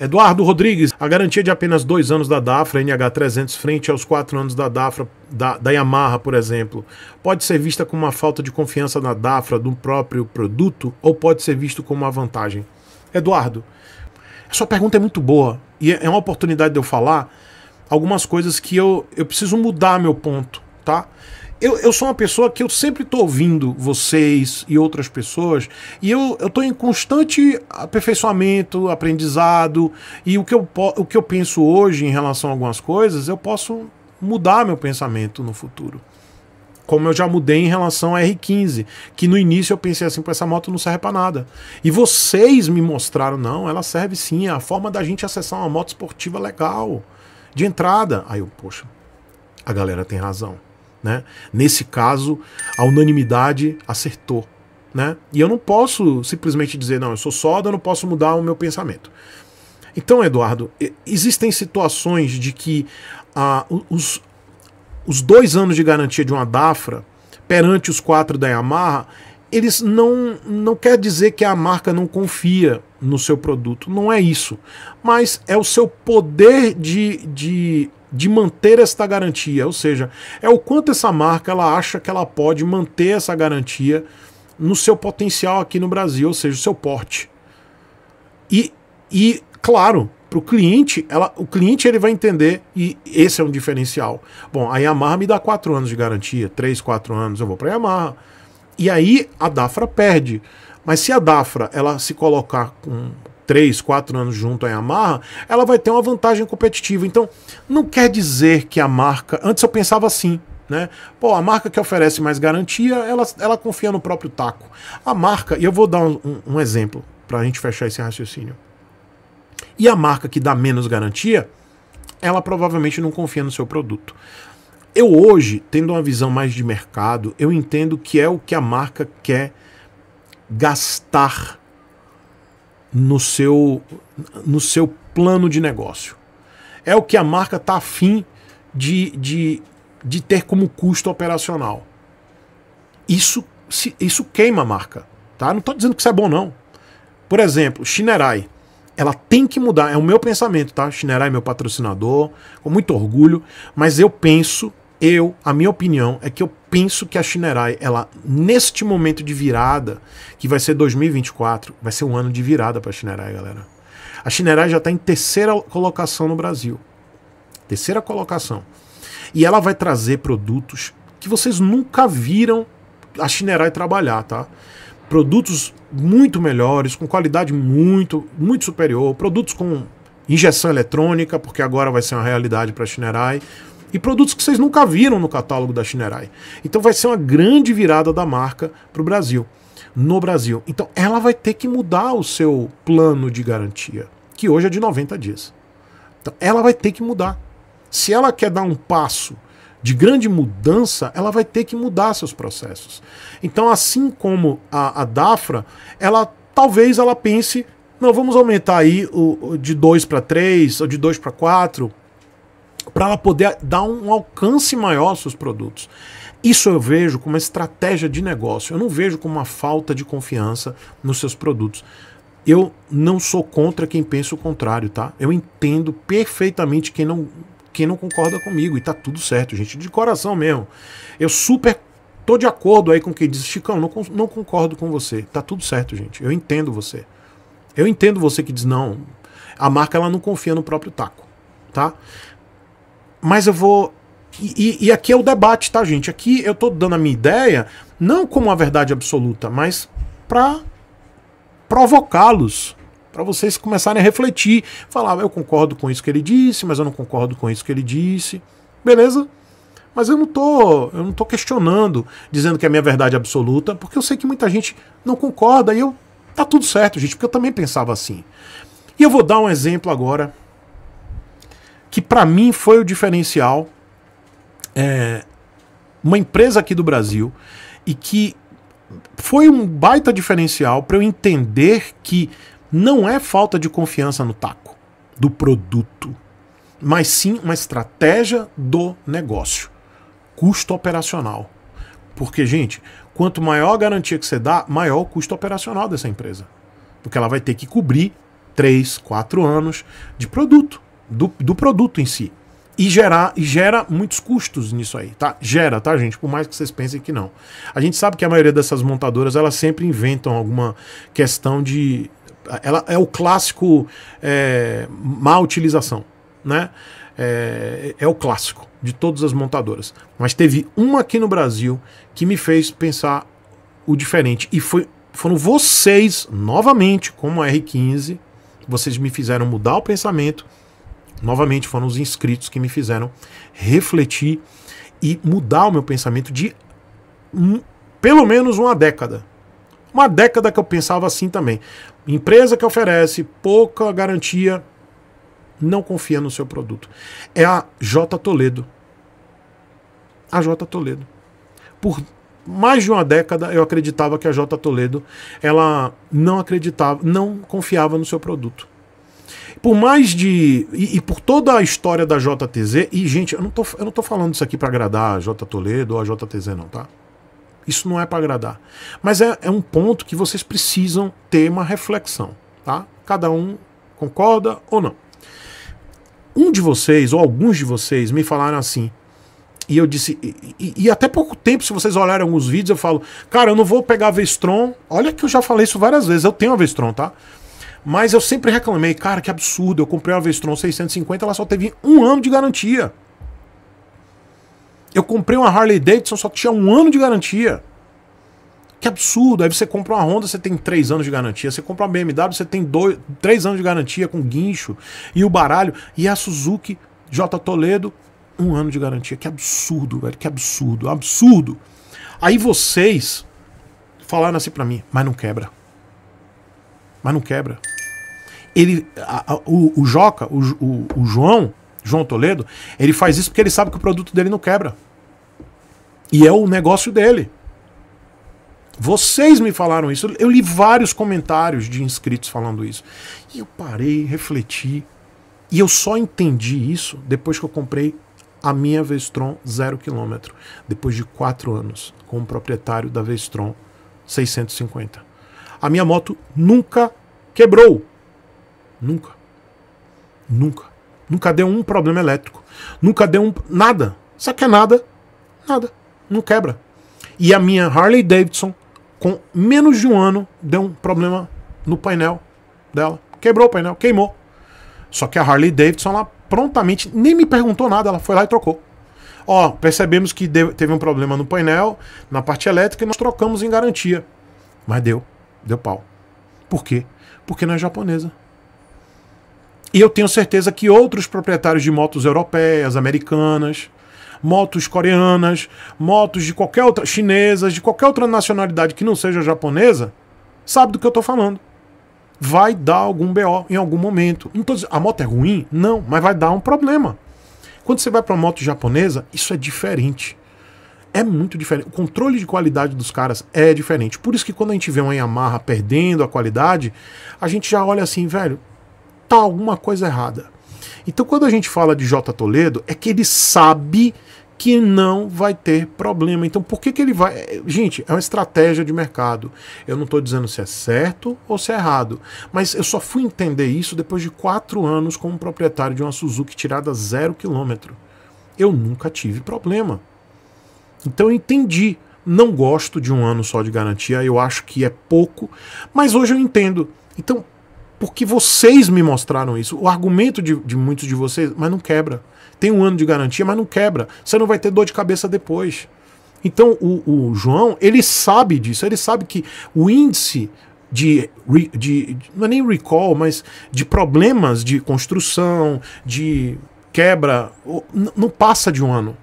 Eduardo Rodrigues, a garantia de apenas dois anos da DAFRA NH300 frente aos quatro anos da DAFRA da, da, Yamaha, por exemplo, pode ser vista como uma falta de confiança na DAFRA do próprio produto ou pode ser visto como uma vantagem? Eduardo, a sua pergunta é muito boa e é, é uma oportunidade de eu falar algumas coisas que eu, eu preciso mudar meu ponto, tá? eu, eu sou uma pessoa que eu sempre estou ouvindo vocês e outras pessoas, e eu estou em constante aperfeiçoamento, aprendizado, e o que, eu, o que eu penso hoje em relação a algumas coisas, eu posso mudar meu pensamento no futuro. Como eu já mudei em relação a R15, que no início eu pensei assim, essa moto não serve para nada. E vocês me mostraram, não, ela serve sim, é a forma da gente acessar uma moto esportiva legal, de entrada. Aí eu, poxa, a galera tem razão né? Nesse caso, a unanimidade acertou. Né? E eu não posso simplesmente dizer, não, eu sou soda, eu não posso mudar o meu pensamento. Então, Eduardo, existem situações de que ah, os, os dois anos de garantia de uma Dafra perante os quatro da Yamaha, eles não, não quer dizer que a marca não confia no seu produto. Não é isso. Mas é o seu poder de, de de manter esta garantia, ou seja, é o quanto essa marca ela acha que ela pode manter essa garantia no seu potencial aqui no Brasil, ou seja, o seu porte. E, e claro, para o cliente, ela, o cliente ele vai entender e esse é um diferencial. Bom, a Yamaha me dá 4 anos de garantia, 3, 4 anos, eu vou para a Yamaha. E aí a Dafra perde. Mas se a Dafra ela se colocar com, 3, 4 anos junto à Yamaha, ela vai ter uma vantagem competitiva. Então, não quer dizer que a marca. Antes eu pensava assim. Né? Pô, a marca que oferece mais garantia, ela, ela confia no próprio taco. A marca, e eu vou dar um, um, um exemplo para a gente fechar esse raciocínio. E a marca que dá menos garantia, ela provavelmente não confia no seu produto. Eu hoje, tendo uma visão mais de mercado, eu entendo que é o que a marca quer gastar no seu, no seu plano de negócio. É o que a marca está afim de, de, de ter como custo operacional. Isso, isso queima a marca. Tá? Não estou dizendo que isso é bom, não. Por exemplo, Shinerai. Ela tem que mudar. É o meu pensamento, tá? Shinerai é meu patrocinador, com muito orgulho, mas eu penso eu, a minha opinião é que eu penso que a Shinerai, ela neste momento de virada, que vai ser 2024, vai ser um ano de virada para a Shinerai, galera. A Shinerai já está em terceira colocação no Brasil. Terceira colocação. E ela vai trazer produtos que vocês nunca viram a Shinerai trabalhar, tá? Produtos muito melhores, com qualidade muito, muito superior, produtos com injeção eletrônica, porque agora vai ser uma realidade para a Shinerai e produtos que vocês nunca viram no catálogo da Shinerai. Então vai ser uma grande virada da marca para o Brasil, no Brasil. Então ela vai ter que mudar o seu plano de garantia, que hoje é de 90 dias. Então ela vai ter que mudar. Se ela quer dar um passo de grande mudança, ela vai ter que mudar seus processos. Então, assim como a, a Dafra, ela talvez ela pense, não, vamos aumentar aí o, o de 2 para 3 ou de 2 para 4 para ela poder dar um alcance maior aos seus produtos. Isso eu vejo como uma estratégia de negócio. Eu não vejo como uma falta de confiança nos seus produtos. Eu não sou contra quem pensa o contrário, tá? Eu entendo perfeitamente quem não, quem não concorda comigo e tá tudo certo, gente, de coração mesmo. Eu super tô de acordo aí com quem diz, Chicão, não, não concordo com você. Tá tudo certo, gente. Eu entendo você. Eu entendo você que diz, não, a marca ela não confia no próprio taco, tá? mas eu vou. E, e, aqui é o debate, tá, gente? Aqui eu tô dando a minha ideia, não como a verdade absoluta, mas para provocá-los, para vocês começarem a refletir. Falar, ah, eu concordo com isso que ele disse, mas eu não concordo com isso que ele disse. Beleza? Mas eu não tô, eu não tô questionando, dizendo que é a minha verdade absoluta, porque eu sei que muita gente não concorda e eu tá tudo certo, gente, porque eu também pensava assim. E eu vou dar um exemplo agora que para mim foi o diferencial. É, uma empresa aqui do Brasil e que foi um baita diferencial para eu entender que não é falta de confiança no taco, do produto, mas sim uma estratégia do negócio, custo operacional. Porque, gente, quanto maior a garantia que você dá, maior o custo operacional dessa empresa. Porque ela vai ter que cobrir 3, 4 anos de produto do, do produto em si. E, gerar, e gera muitos custos nisso aí, tá? Gera, tá, gente? Por mais que vocês pensem que não. A gente sabe que a maioria dessas montadoras, elas sempre inventam alguma questão de... Ela é o clássico é, má utilização, né? É, é, o clássico de todas as montadoras. Mas teve uma aqui no Brasil que me fez pensar o diferente. E foi, foram vocês, novamente, como a R15, vocês me fizeram mudar o pensamento Novamente foram os inscritos que me fizeram refletir e mudar o meu pensamento de um, pelo menos uma década. Uma década que eu pensava assim também. Empresa que oferece pouca garantia não confia no seu produto. É a J Toledo. A J Toledo. Por mais de uma década eu acreditava que a J Toledo ela não acreditava, não confiava no seu produto. Por mais de. E, e, por toda a história da JTZ, e gente, eu não tô, eu não tô falando isso aqui para agradar a J Toledo ou a JTZ, não, tá? Isso não é para agradar. Mas é, é um ponto que vocês precisam ter uma reflexão, tá? Cada um concorda ou não. Um de vocês, ou alguns de vocês, me falaram assim, e eu disse, e, e, e, até pouco tempo, se vocês olharem alguns vídeos, eu falo, cara, eu não vou pegar a Vestron. Olha que eu já falei isso várias vezes, eu tenho a Vestron, tá? Mas eu sempre reclamei, cara, que absurdo, eu comprei uma Vestron 650, ela só teve um ano de garantia. Eu comprei uma Harley Davidson, só tinha um ano de garantia. Que absurdo. Aí você compra uma Honda, você tem três anos de garantia. Você compra uma BMW, você tem três anos de garantia com guincho e o baralho. E a Suzuki J Toledo, um ano de garantia. Que absurdo, velho. Que absurdo, absurdo. Aí vocês falaram assim para mim, mas não quebra. Mas não quebra ele, a, a, o, o, Joca, o, o, o João, João Toledo, ele faz isso porque ele sabe que o produto dele não quebra. E é o negócio dele. Vocês me falaram isso. Eu li vários comentários de inscritos falando isso. E eu parei, refleti. E eu só entendi isso depois que eu comprei a minha Vestron 0 km, depois de 4 anos com o proprietário da Vestron 650. A minha moto nunca quebrou. Nunca. Nunca. Nunca deu um problema elétrico. Nunca deu um. Nada. só que é nada? Nada. Não quebra. E a minha Harley Davidson, com menos de um ano, deu um problema no painel dela. Quebrou o painel, queimou. Só que a Harley Davidson, ela prontamente, nem me perguntou nada, ela foi lá e trocou. Ó, percebemos que teve um problema no painel, na parte elétrica, e nós trocamos em garantia. Mas deu. Deu pau. Por quê? Porque não é japonesa. E eu tenho certeza que outros proprietários de motos europeias, americanas, motos coreanas, motos de qualquer outra, chinesas, de qualquer outra nacionalidade que não seja japonesa, sabe do que eu estou falando. Vai dar algum BO em algum momento. dizendo, a moto é ruim? Não, mas vai dar um problema. Quando você vai para uma moto japonesa, isso é diferente. É muito diferente. O controle de qualidade dos caras é diferente. Por isso que quando a gente vê uma Yamaha perdendo a qualidade, a gente já olha assim, velho, tá alguma coisa errada. Então, quando a gente fala de J. Toledo, é que ele sabe que não vai ter problema. Então, por que, que ele vai. É, gente, é uma estratégia de mercado. Eu não estou dizendo se é certo ou se é errado. Mas eu só fui entender isso depois de quatro anos como proprietário de uma Suzuki tirada zero quilômetro. Eu nunca tive problema. Então, eu entendi. Não gosto de um ano só de garantia, eu acho que é pouco, mas hoje eu entendo. Então, porque vocês me mostraram isso. O argumento de, de, muitos de vocês, mas não quebra. Tem um ano de garantia, mas não quebra. Você não vai ter dor de cabeça depois. Então o, o João, ele sabe disso, ele sabe que o índice de, de, não é nem recall, mas de problemas de construção, de quebra, não passa de um ano.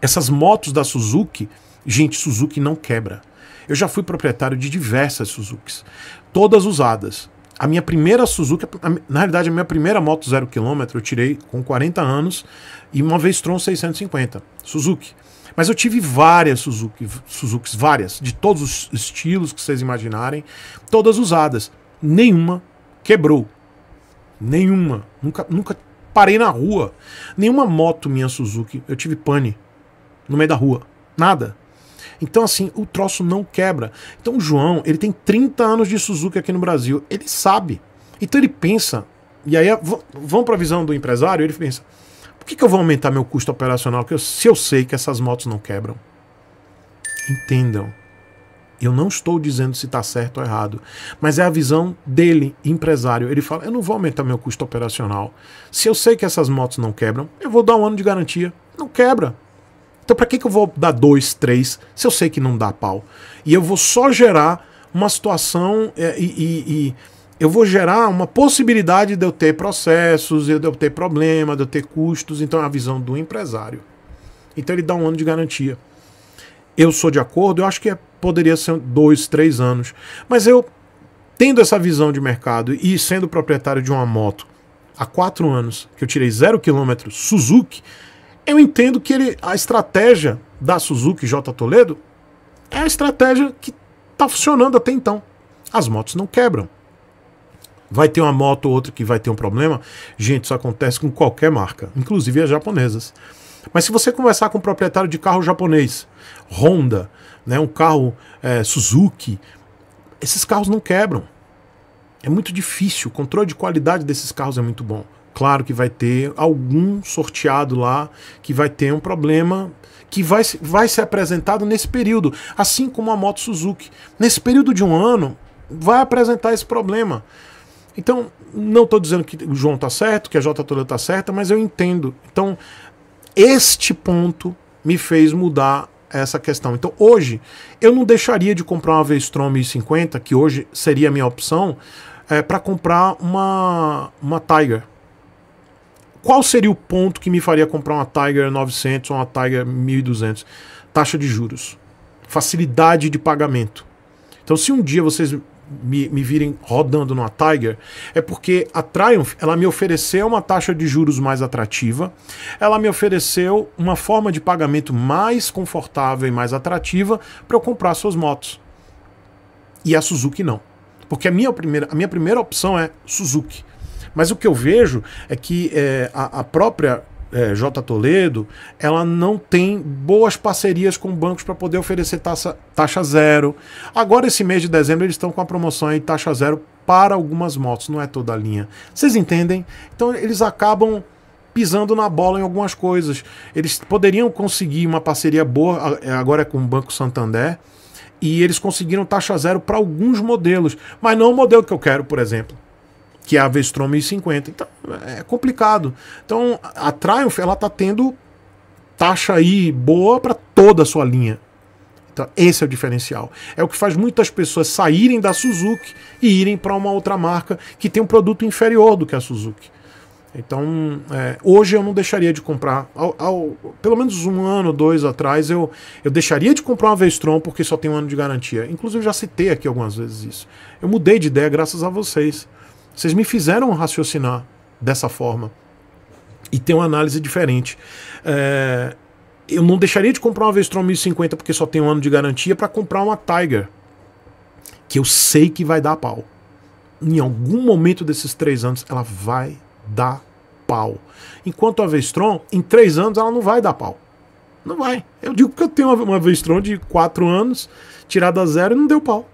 Essas motos da Suzuki, gente, Suzuki não quebra. Eu já fui proprietário de diversas Suzukis, todas usadas. A minha primeira Suzuki, na realidade, a minha primeira moto zero quilômetro eu tirei com 40 anos e uma vez Tron 650, Suzuki. Mas eu tive várias Suzuki, Suzukis, várias, de todos os estilos que vocês imaginarem, todas usadas. Nenhuma quebrou. Nenhuma. Nunca, nunca parei na rua. Nenhuma moto minha Suzuki. Eu tive pane no meio da rua. Nada. Então, assim, o troço não quebra. Então, o João, ele tem 30 anos de Suzuki aqui no Brasil. Ele sabe. Então, ele pensa. E aí, vão para a visão do empresário, ele pensa: por que, que eu vou aumentar meu custo operacional se eu sei que essas motos não quebram? Entendam. Eu não estou dizendo se está certo ou errado, mas é a visão dele, empresário. Ele fala: eu não vou aumentar meu custo operacional. Se eu sei que essas motos não quebram, eu vou dar um ano de garantia. Não quebra. Então, para que, que eu vou dar dois, três, se eu sei que não dá pau? E eu vou só gerar uma situação é, e, e, e eu vou gerar uma possibilidade de eu ter processos, de eu ter problema, de eu ter custos. Então, é a visão do empresário. Então, ele dá um ano de garantia. Eu sou de acordo, eu acho que é, poderia ser dois, três anos. Mas eu, tendo essa visão de mercado e sendo proprietário de uma moto há quatro anos, que eu tirei zero quilômetro Suzuki, eu entendo que ele, a estratégia da Suzuki J Toledo é a estratégia que está funcionando até então. As motos não quebram. Vai ter uma moto ou outra que vai ter um problema. Gente, isso acontece com qualquer marca, inclusive as japonesas. Mas se você conversar com um proprietário de carro japonês, Honda, né, um carro é, Suzuki, esses carros não quebram. É muito difícil. O controle de qualidade desses carros é muito bom. Claro que vai ter algum sorteado lá que vai ter um problema que vai, vai ser apresentado nesse período, assim como a moto Suzuki. Nesse período de um ano, vai apresentar esse problema. Então, não estou dizendo que o João está certo, que a J Toledo está certa, mas eu entendo. Então, este ponto me fez mudar essa questão. Então, hoje, eu não deixaria de comprar uma Vestron 1050, que hoje seria a minha opção, é, eh, para comprar uma, uma Tiger qual seria o ponto que me faria comprar uma Tiger 900 ou uma Tiger 1200? Taxa de juros, facilidade de pagamento. Então, se um dia vocês me, me, virem rodando numa Tiger, é porque a Triumph ela me ofereceu uma taxa de juros mais atrativa, ela me ofereceu uma forma de pagamento mais confortável e mais atrativa para eu comprar suas motos. E a Suzuki não. Porque a minha primeira, a minha primeira opção é Suzuki. Mas o que eu vejo é que é, a, a, própria é, J. Toledo ela não tem boas parcerias com bancos para poder oferecer taxa, taxa zero. Agora, esse mês de dezembro, eles estão com a promoção aí taxa zero para algumas motos, não é toda a linha. Vocês entendem? Então, eles acabam pisando na bola em algumas coisas. Eles poderiam conseguir uma parceria boa é, agora é com o Banco Santander e eles conseguiram taxa zero para alguns modelos, mas não o modelo que eu quero, por exemplo que é a Vestron 1050. Então, é complicado. Então, a Triumph, ela tá tendo taxa aí boa para toda a sua linha. Então, esse é o diferencial. É o que faz muitas pessoas saírem da Suzuki e irem para uma outra marca que tem um produto inferior do que a Suzuki. Então, é, hoje eu não deixaria de comprar. Ao, ao, pelo menos um ano, dois atrás, eu, eu deixaria de comprar uma Vestron porque só tem um ano de garantia. Inclusive, já citei aqui algumas vezes isso. Eu mudei de ideia graças a vocês. Vocês me fizeram raciocinar dessa forma e ter uma análise diferente. É, eu não deixaria de comprar uma Vestron 1050 porque só tem um ano de garantia para comprar uma Tiger, que eu sei que vai dar pau. Em algum momento desses três anos ela vai dar pau. Enquanto a Vestron, em três anos ela não vai dar pau. Não vai. Eu digo que eu tenho uma, uma Vestron de quatro anos, tirada a zero e não deu pau.